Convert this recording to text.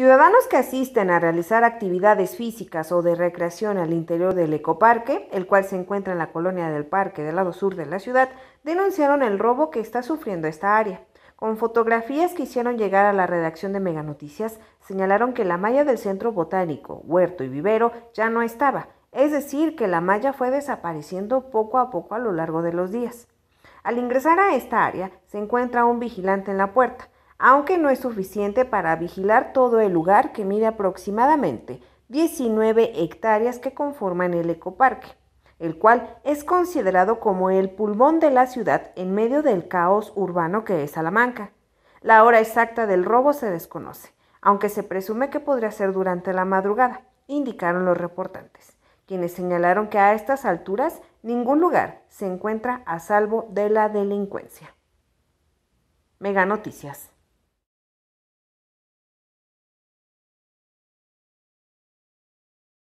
Ciudadanos que asisten a realizar actividades físicas o de recreación al interior del ecoparque, el cual se encuentra en la colonia del parque del lado sur de la ciudad, denunciaron el robo que está sufriendo esta área. Con fotografías que hicieron llegar a la redacción de Meganoticias, señalaron que la malla del centro botánico, huerto y vivero ya no estaba, es decir, que la malla fue desapareciendo poco a poco a lo largo de los días. Al ingresar a esta área, se encuentra un vigilante en la puerta, aunque no es suficiente para vigilar todo el lugar que mide aproximadamente 19 hectáreas que conforman el ecoparque, el cual es considerado como el pulmón de la ciudad en medio del caos urbano que es Salamanca. La hora exacta del robo se desconoce, aunque se presume que podría ser durante la madrugada, indicaron los reportantes, quienes señalaron que a estas alturas ningún lugar se encuentra a salvo de la delincuencia. Mega Noticias.